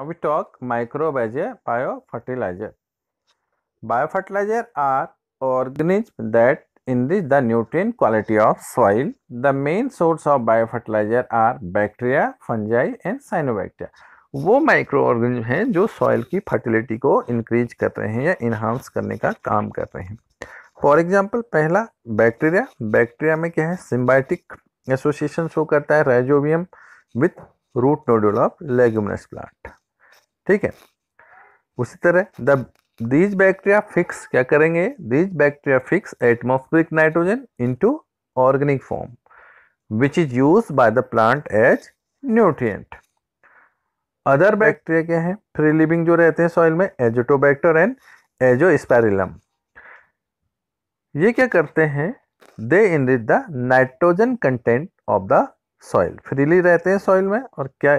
Now we talk microbe as a biofertilizer. Biofertilizer are organisms that enrich the nutrient quality of soil. The main source of biofertilizer are bacteria, fungi and cyanobacteria. वो microorganism हैं जो soil की fertility को increase कर रहे हैं या enhance करने का काम कर रहे हैं फॉर एग्जांपल पहला बैक्टीरिया बैक्टीरिया में क्या है सिम्बायोटिक एसोसिएशन शो करता है rhizobium with root nodal of leguminous plant ठीक है उसी तरह द दीज बैक्टीरिया फिक्स क्या करेंगे these bacteria fix atmospheric nitrogen into organic form which is use by the plant as nutrient other bacteria क्या है फ्री लिविंग जो रहते हैं सॉइल में एजोटोबैक्टर एंड एजो एजोस्पैरिलम ये क्या करते हैं they enrich the nitrogen content of the soil freely रहते हैं सॉइल में और क्या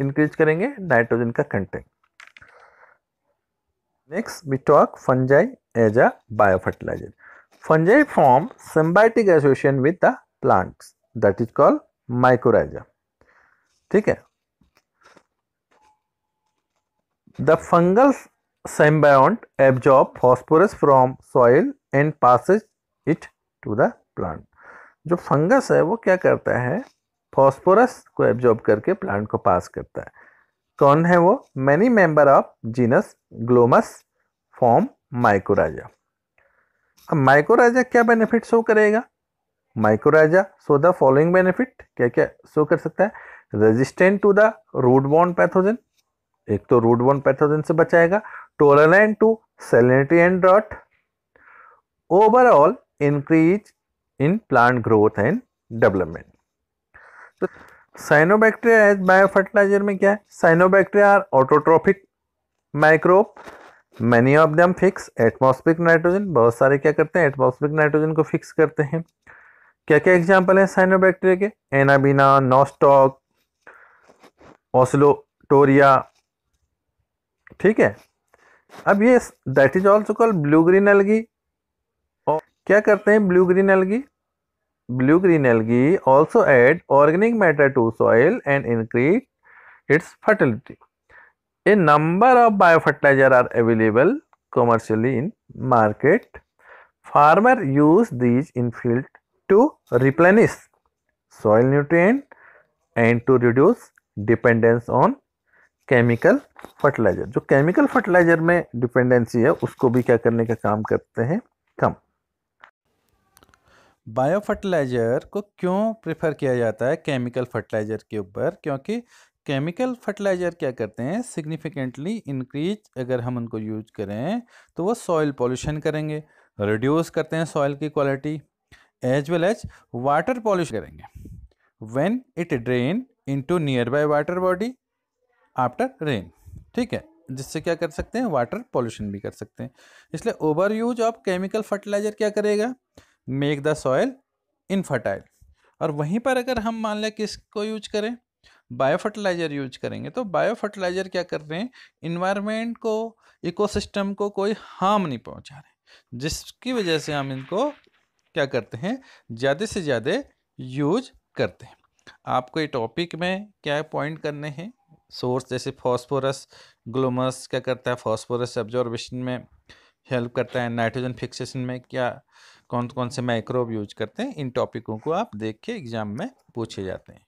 इंक्रीज करेंगे नाइट्रोजन का content next we talk fungi as a biofertiliser fungi form symbiotic association with the plants that is called mycorrhiza ठीक है the fungal symbiont absorb phosphorus from soil and passes it to the plant जो fungus है वो क्या करता है phosphorus को absorb करके प्लांट को पास करता है कौन है वो many member of genus Glomus form mycorrhiza अब माइकोराजा क्या बेनिफिट शो करेगा mycorrhiza so the following benefit क्या क्या शो कर सकता है रेजिस्टेंट टू द रूट बॉन्ड पैथोजन एक तो रूट बॉन्ड पैथोजन से बचाएगा tolerant to salinity and drought overall increase in plant growth and development तो साइनोबैक्टीरिया एज बायोफर्टिलाइजर में क्या है cyanobacteria are autotrophic microbe many of them fix atmospheric nitrogen बहुत सारे क्या करते हैं एटमोस्पिक नाइट्रोजन को फिक्स करते हैं क्या क्या एग्जाम्पल हैं साइनोबैक्टीरिया के एनाबीना नोस्टॉक ऑसलोटोरिया ठीक है अब ये that is also call blue green algae और क्या करते हैं blue green algae blue green algae also add organic matter to soil and increase its fertility a number of biofertiliser are available commercially in market farmer use these in field to replenish soil nutrient and to reduce dependence on chemical fertiliser जो chemical fertiliser में dependency है उसको भी क्या करने का काम करते हैं कम बायो फर्टिलाइज़र को क्यों प्रेफर किया जाता है केमिकल फर्टिलाइज़र के ऊपर क्योंकि केमिकल फर्टिलाइज़र क्या करते हैं सिग्निफिकेंटली इंक्रीज अगर हम उनको यूज करें तो वो सॉइल पॉल्यूशन करेंगे रिड्यूस करते हैं सॉइल की quality as well as water pollute करेंगे when it drain into nearby water body after rain ठीक है जिससे क्या कर सकते हैं वाटर पॉल्यूशन भी कर सकते हैं इसलिए overuse of chemical fertiliser क्या करेगा मेक द सॉयल इनफर्टाइल और वहीं पर अगर हम मान लें किसको यूज करें बायो फर्टिलाइज़र यूज करेंगे तो बायो फर्टिलाइज़र क्या कर रहे हैं इन्वायरमेंट को इकोसिस्टम को कोई हार्म नहीं पहुंचा रहे जिसकी वजह से हम इनको क्या करते हैं ज़्यादा से ज़्यादा यूज करते हैं आपको ये टॉपिक में क्या पॉइंट करने हैं सोर्स जैसे फॉस्फोरस ग्लोमस क्या करता है फॉस्फोरस एब्जॉर्बेशन में हेल्प करता है नाइट्रोजन फिक्सेशन में क्या कौन कौन से माइक्रोब यूज करते हैं इन टॉपिकों को आप देख के एग्जाम में पूछे जाते हैं